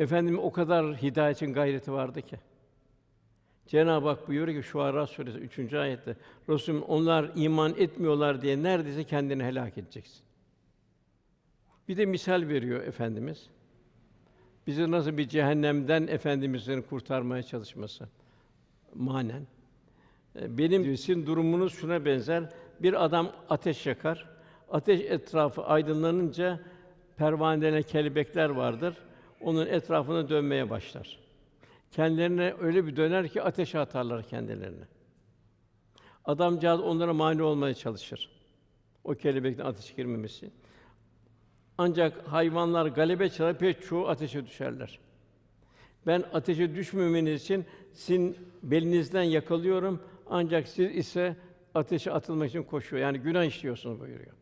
Efendim o kadar hidayetin gayreti vardı ki. Cenab-ı Hak buyuruyor ki Şuara suresi 3. ayette Resulüm onlar iman etmiyorlar diye neredeyse kendini helak edeceksin. Bir de misal veriyor efendimiz. Bizi nasıl bir cehennemden efendimizin kurtarmaya çalışması manen. E, benim sizin durumunuz şuna benzer. Bir adam ateş yakar. Ateş etrafı aydınlanınca pervanede kelebekler vardır onun etrafına dönmeye başlar. Kendilerine öyle bir döner ki ateşe atarlar kendilerini. Adamcağız onlara mani olmaya çalışır. O kelebekten ateş girmemesi. Ancak hayvanlar galebe çalar, pek çoğu ateşe düşerler. Ben ateşe düşmemeniz için sizin belinizden yakalıyorum, ancak siz ise ateşe atılmak için koşuyor. Yani günah işliyorsunuz buyuruyor.